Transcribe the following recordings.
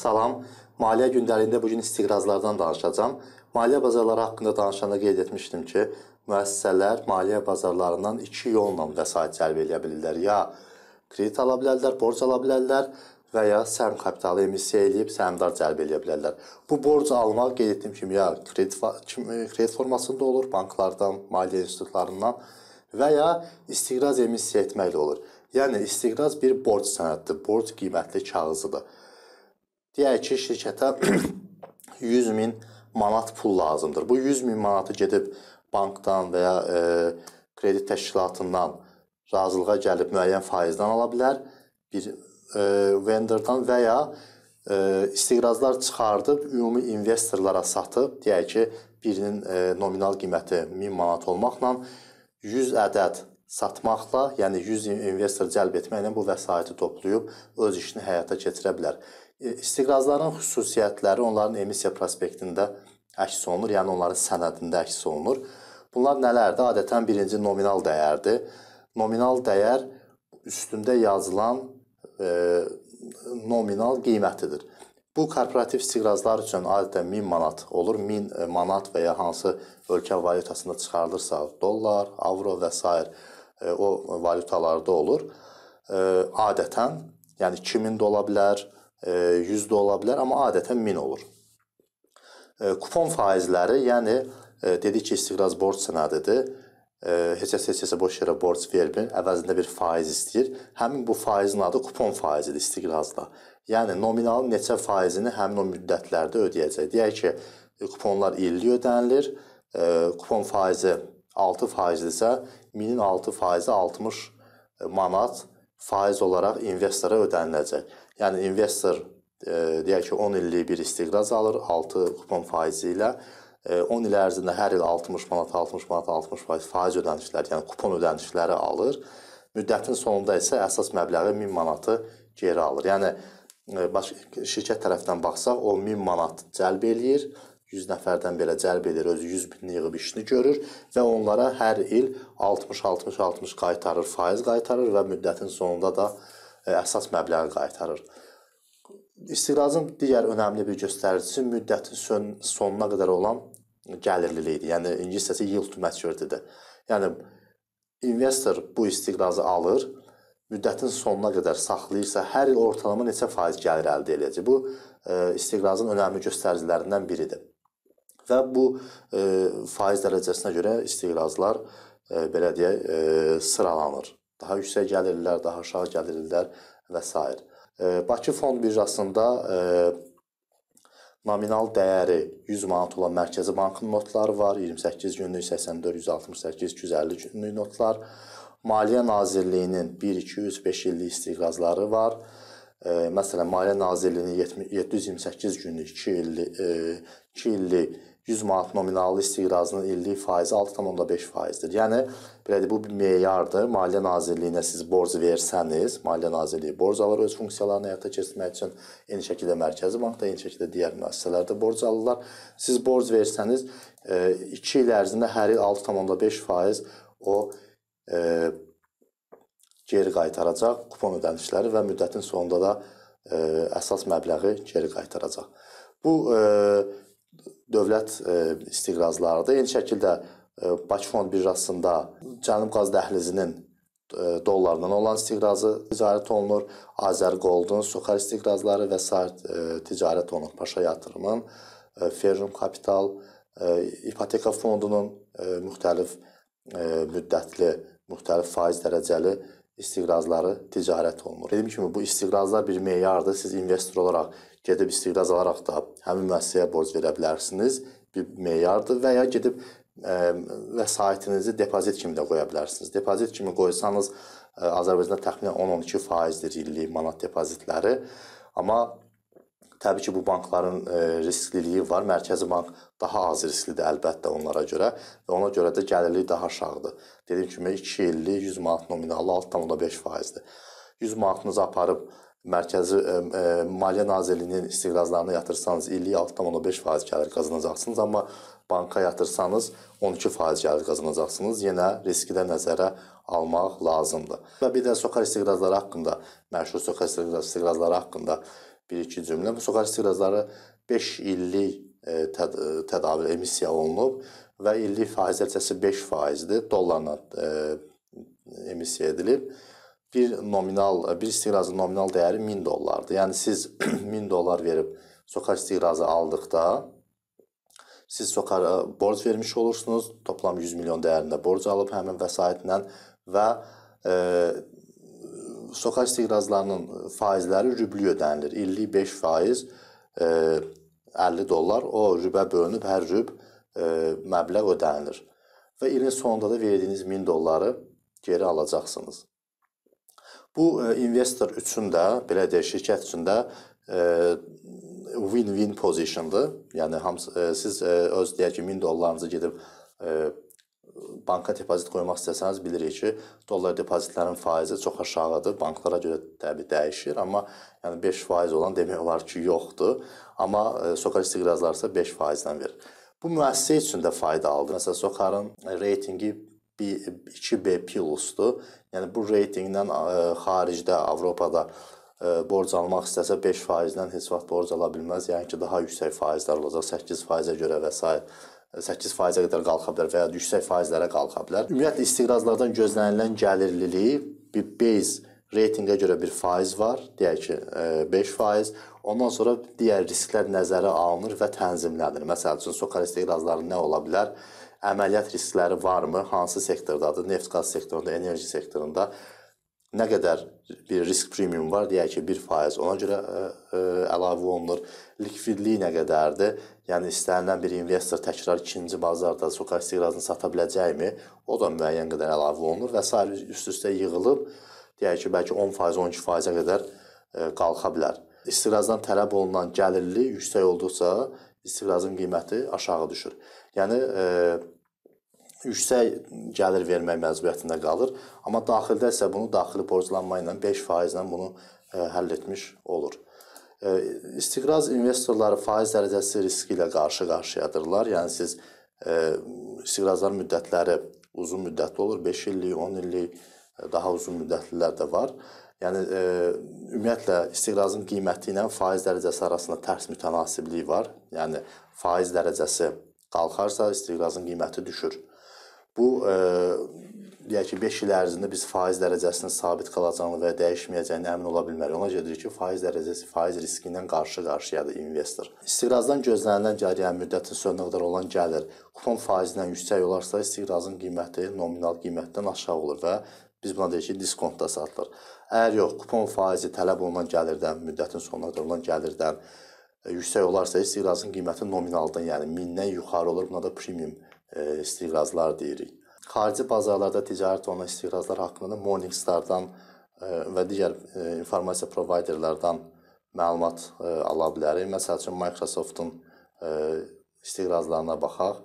Salam. Maliyyə gündəliyində bu gün istiqrazlardan danışacağım. Maliyyə bazarları haqqında danışanda qeyd etmişdim ki, müəssisələr maliyyə bazarlarından iki yolla vəsait cəlb edə bilirlər. Ya kredit ala bilərlər, borc ala bilərlər və ya sərm kapitalı emissiya edib sərmdar cəlb edə bilərlər. Bu borc almaq qeyd etdiyim kimi ya kredit kimi e, kredit formasında olur, banklardan, maliyyə institutlarından və ya istiqraz emissiya etməklə olur. Yəni istiqraz bir borc sənədidir, borc qiymətli kağızıdır. Deyək ki, şirkətə 100 min manat pul lazımdır. Bu 100 min manatı gedib bankdan və ya e, kredit təşkilatından razılığa gəlib müəyyən faizdən ala bilər bir e, vendordan və ya e, istiqrazlar çıxardıb ümumi investorlara satıb, deyək ki, birinin e, nominal qiyməti 1000 manat olmaqla 100 ədəd satmaqla, yəni 100 investor cəlb etməklə bu vəsaiti toplayıb öz işini həyata keçirə bilər. E, istiqrazların xüsusiyyətləri onların emissiya prospektində əks olunur, yəni onların sənədində əks olunur. Bunlar nələrdir? Adətən birinci nominal dəyərdir. Nominal dəyər üstündə yazılan e, nominal qiymətidir. Bu korporativ istiqrazlar üçün adətən 1000 manat olur. 1000 e, manat və ya hansı ölkə valyutasında çıxarılırsa, dollar, avro və s. E, o valyutalarda olur. Adətən, yəni 2000 də ola bilər, E, yüzdə ola bilər, amma adətən 1000 olur. E, kupon faizləri, yəni e, dedik ki, istiqraz borc sənədidir. Heç kəs heç kəsə boş yerə borc vermir, əvəzində bir faiz istəyir. Həmin bu faizin adı kupon faizidir istiqrazda. Yəni nominalın neçə faizini həmin o müddətlərdə ödəyəcək. Deyək ki, kuponlar illik ödənilir. Kupon faizi 6 faizdirsə, 1000-in 6 faizi 60 manat faiz olaraq investora ödəniləcək. Yəni investor e, deyək ki, 10 illik bir istiqraz alır 6 kupon faizi ilə 10 e, il ərzində hər il 60 manat, 60 manat, 60 faiz faiz ödənişləri, yəni kupon ödənişləri alır. Müddətin sonunda isə əsas məbləği 1000 manatı geri alır. Yəni e, baş şirkət tərəfindən baxsaq, o 1000 manat cəlb eləyir. 100 nəfərdən belə cəlb edir, özü 100 min yığıb işini görür və onlara hər il 60-60-60 qaytarır, faiz qaytarır və müddətin sonunda da E, əsas məbləği qaytarır. İstiqrazın digər önəmli bir göstəricisi müddətin sonuna qədər olan gəlirlilikdir. Yəni ingiliscəsi yield to maturity-dir. Yəni investor bu istiqrazı alır, müddətin sonuna qədər saxlayırsa, hər il ortalama neçə faiz gəlir əldə edəcək. Bu e, istiqrazın önəmli göstəricilərindən biridir. Və bu e, faiz dərəcəsinə görə istiqrazlar belə deyək sıralanır daha yüksək gəlirlər, daha aşağı gəlirlər və s. E, Bakı fond birjasında e, nominal dəyəri 100 manat olan mərkəzi bankın notları var. 28 günlük, 84, 168, 250 günlük notlar. Maliyyə Nazirliyinin 1, 2, 3, 5 illik istiqrazları var. E, məsələn, Maliyyə Nazirliyinin 728 günlük 2 illik, e, 2 illik 100 manat nominalı istiqrazının illik faizi 6,5 faizdir. Yəni, belədir, bu bir meyardır. Maliyyə Nazirliyinə siz borc versəniz, Maliyyə Nazirliyi borc alır öz funksiyalarını həyata keçirmək üçün. Eyni şəkildə Mərkəzi Bankda, eyni şəkildə digər müəssisələrdə borc alırlar. Siz borc versəniz, 2 e, il ərzində hər il 6,5 faiz o e, geri qaytaracaq kupon ödənişləri və müddətin sonunda da ə, e, əsas məbləği geri qaytaracaq. Bu ə, e, dövlət e, istiqrazlarıdır. Eyni şəkildə e, Bakı Fond birjasında Cənub qaz dəhlizinin e, dollardan olan istiqrazı ticarət olunur. Azərqoldun suxar istiqrazları və sair ticarət olunur. Paşa yatırımın, Ferrum Kapital, ipoteka fondunun müxtəlif müddətli, müxtəlif faiz dərəcəli istiqrazları ticarət olunur. Dediyim kimi bu istiqrazlar bir meyardır. Siz investor olaraq gedib istiqraz alaraq da həmin müəssisəyə borc verə bilərsiniz. Bir meyardır və ya gedib ə, e, vəsaitinizi depozit kimi də qoya bilərsiniz. Depozit kimi qoysanız ə, e, Azərbaycanda təxminən 10-12 faizdir illik manat depozitləri. Amma Təbii ki, bu bankların e, riskliliyi var. Mərkəzi bank daha az risklidir əlbəttə onlara görə və ona görə də gəlirlik daha aşağıdır. Dediyim kimi 2 illik 100 manat nominalı 6.5%-dir. 100 manatınızı aparıb Mərkəzi ə, e, ə, e, Maliyyə Nazirliyinin istiqrazlarına yatırsanız illik 6.5% gəlir qazanacaqsınız, amma banka yatırsanız 12% gəlir qazanacaqsınız. Yenə riski də nəzərə almaq lazımdır. Və bir də sokaq istiqrazları haqqında, məşhur sokaq istiqrazları haqqında bir-iki cümlə. Bu soqarist qrazları 5 illik e, təd e, tədavi emissiya olunub və illik faiz əlçəsi 5%dir. Dollarla e, emissiya edilib. Bir nominal e, bir istiqrazın nominal dəyəri 1000 dollardır. Yəni siz 1000 dollar verib soqar istiqrazı aldıqda siz soqara borc vermiş olursunuz. Toplam 100 milyon dəyərində borc alıb həmin vəsaitlə və e, sokaq istiqrazlarının e, faizləri rübli ödənilir. İllik 5 faiz 50 e, dollar o rübə bölünüb hər rüb e, məbləğ ödənilir. Və ilin sonunda da verdiyiniz 1000 dolları geri alacaqsınız. Bu investor üçün də, belə deyək, şirkət üçün də win-win pozisiondur. Yəni hamısı siz öz deyək ki 1000 dollarınızı gedib banka depozit qoymaq istəsəniz bilirik ki, dollar depozitlərinin faizi çox aşağıdır. Banklara görə təbii dəyişir, amma yəni 5% olan demək olar ki, yoxdur. Amma e, Sokar istiqrazları isə 5%-dən verir. Bu müəssisə üçün də faydalıdır. Məsələn, Sokarın reytinqi 2B+-dur. Yəni bu reytinqdən e, xaricdə Avropada e, borc almaq istəsə 5%-dən heç vaxt borc ala bilməz. Yəni ki, daha yüksək faizlər olacaq, 8%-ə görə və s. 8%-ə qədər qalxa bilər və ya yüksək faizlərə qalxa bilər. Ümumiyyətlə istiqrazlardan gözlənilən gəlirlilik bir base reytinqə görə bir faiz var, deyək ki, 5%. E, Ondan sonra digər risklər nəzərə alınır və tənzimlənir. Məsəl üçün sokaq istiqrazları nə ola bilər? Əməliyyat riskləri varmı? Hansı sektordadır? Neft-qaz sektorunda, enerji sektorunda? nə qədər bir risk premium var, deyək ki, 1% ona görə ə, e, ə, e, əlavə olunur. Likvidliyi nə qədərdir? Yəni istənilən bir investor təkrar ikinci bazarda sokaq istiqrazını sata biləcəkmi? O da müəyyən qədər əlavə olunur və sair üst-üstə yığılıb deyək ki, bəlkə 10%, 12%-ə qədər ə, e, qalxa bilər. İstiqrazdan tələb olunan gəlirli yüksək olduqca istiqrazın qiyməti aşağı düşür. Yəni ə, yüksək gəlir vermək məcburiyyətində qalır. Amma daxildə isə bunu daxili borclanma ilə 5%-lə bunu e, həll etmiş olur. E, istiqraz investorları faiz dərəcəsi riski ilə qarşı-qarşıyadırlar. Yəni siz e, istiqrazların müddətləri uzun müddətli olur, 5 illik, 10 illik, daha uzun müddətlilər də var. Yəni e, ümumiyyətlə istiqrazın qiyməti ilə faiz dərəcəsi arasında tərs mütənasiblik var. Yəni faiz dərəcəsi qalxarsa istiqrazın qiyməti düşür. Bu e, deyək ki, 5 il ərzində biz faiz dərəcəsinin sabit qalacağını və dəyişməyəcəyini əmin ola bilmərik. Ona görədir ki, faiz dərəcəsi faiz riski ilə qarşı-qarşıyadır investor. İstiqrazdan gözlənilən gələn müddətin sonuna qədər olan gəlir kupon faizindən yüksək olarsa, istiqrazın qiyməti nominal qiymətdən aşağı olur və biz buna deyirik ki, diskontda satılır. Əgər yox, kupon faizi tələb olunan gəlirdən, müddətin sonuna qədər olan gəlirdən e, yüksək olarsa, istiqrazın qiyməti nominaldan, yəni 1000-dən yuxarı olur. Buna da premium E, istiqrazlar deyirik. Xarici bazarlarda ticarət olunan istiqrazlar haqqında Morningstar-dan e, və digər e, informasiya provayderlərdən məlumat ala bilərik. Məsəl üçün Microsoft-un istiqrazlarına baxaq.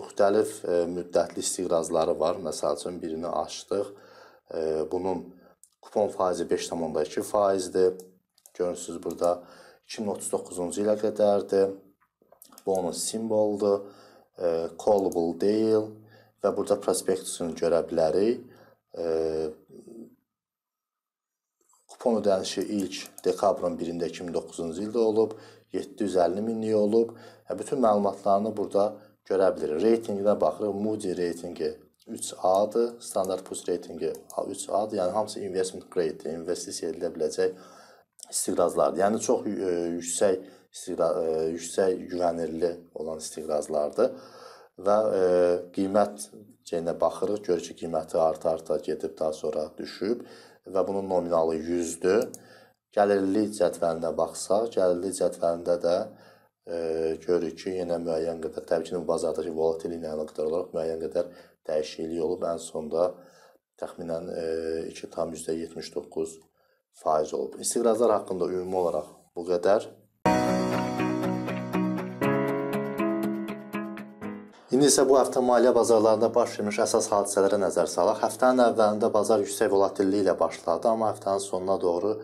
Müxtəlif müddətli istiqrazları var. Məsəl üçün birini açdıq. Bunun kupon faizi 5.2%-dir. Görürsüz burada 2039-cu ilə qədərdir. Bonus simvoldur E, callable deyil və burada prospektusunu görə bilərik. E, kupon ödənişi ilk dekabrın 1-də 2009-cu ildə olub, 750 minlik olub. E, bütün məlumatlarını burada görə bilir. Reytinginə baxırıq. Moody reytingi 3A-dır, Standard Poor's reytingi 3A-dır. Yəni hamısı investment grade, investisiya edilə biləcək istiqrazlardır. Yəni çox e, yüksək istiqraz, e, yüksək güvənirli olan istiqrazlardır və e, qiymət cəynə baxırıq, görürük ki, qiyməti arta-arta gedib, daha sonra düşüb və bunun nominalı 100-dür. Gəlirlilik cədvəlinə baxsaq, gəlirlilik cədvəlində də e, görürük ki, yenə müəyyən qədər təbii ki, bu bazardakı volatilliklə əlaqədar olaraq müəyyən qədər dəyişiklik olub. Ən sonda təxminən e, 2,79 faiz olub. İstiqrazlar haqqında ümumi olaraq bu qədər. İndi isə bu həftə maliyyə bazarlarında baş vermiş əsas hadisələrə nəzər salaq. Həftənin əvvəlində bazar yüksək volatillik ilə başladı, amma həftənin sonuna doğru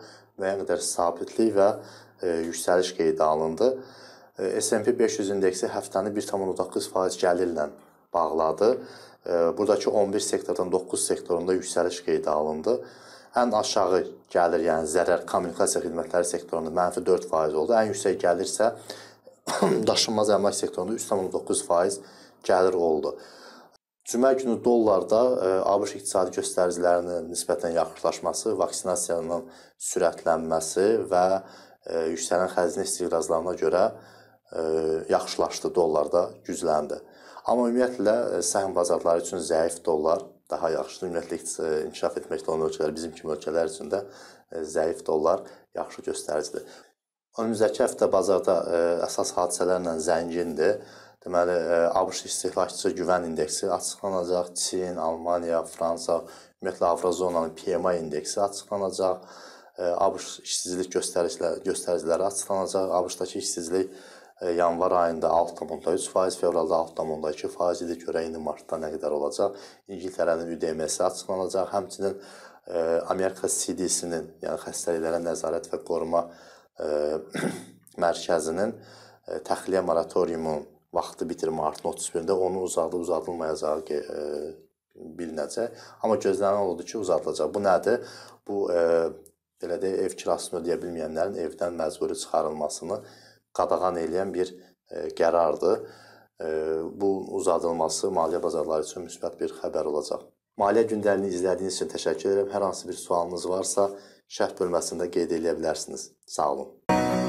müəyyən qədər sabitlik və e, yüksəliş qeydə alındı. E, S&P 500 indeksi həftəni 1.9% gəlirlə bağladı. E, buradakı 11 sektordan 9 sektorunda yüksəliş qeydə alındı. E, ən aşağı gəlir, yəni zərər kommunikasiya xidmətləri sektorunda mənfi 4% oldu. Ən yüksək gəlir isə daşınmaz əmlak sektorunda 3.9% gəlir oldu. Cümə günü dollarda e, ABŞ iqtisadi göstəricilərinin nisbətən yaxınlaşması, vaksinasiyanın sürətlənməsi və e, yüksələn xəzinə istiqrazlarına görə e, yaxşılaşdı, dollarda gücləndi. Amma ümumiyyətlə səhm bazarları üçün zəif dollar daha yaxşı ümumiyyətlə e, inkişaf etməkdə olan ölkələr bizim kimi ölkələr üçün də e, zəif dollar yaxşı göstəricidir. Önümüzdəki həftə bazarda e, əsas hadisələrlə zəngindir. Deməli, ABŞ istehlakçısı güvən indeksi açıqlanacaq, Çin, Almaniya, Fransa, ümumiyyətlə Avrozonanın PMI indeksi açıqlanacaq, ABŞ işsizlik göstəriciləri, göstəriciləri açıqlanacaq, ABŞ-dakı işsizlik E, yanvar ayında 6.3%, fevralda 6.2% idi. Görək indi martda nə qədər olacaq. İngiltərənin ÜDMS-i açıqlanacaq. Həmçinin ə, e, Amerika CDC-nin, yəni xəstəliklərə nəzarət və qoruma ə, e, mərkəzinin ə, təxliyə moratoriumunun vaxtı bitir martın 31-də onu uzadılıb uzadılmayacağı bilinəcək. Amma gözlənilən oldu ki, uzadılacaq. Bu nədir? Bu ə, belə də ev kirasını ödəyə bilməyənlərin evdən məcburi çıxarılmasını qadağan edən bir e, qərardır. E, bu uzadılması maliyyə bazarları üçün müsbət bir xəbər olacaq. Maliyyə gündəliyini izlədiyiniz üçün təşəkkür edirəm. Hər hansı bir sualınız varsa, şərh bölməsində qeyd edə bilərsiniz. Sağ olun.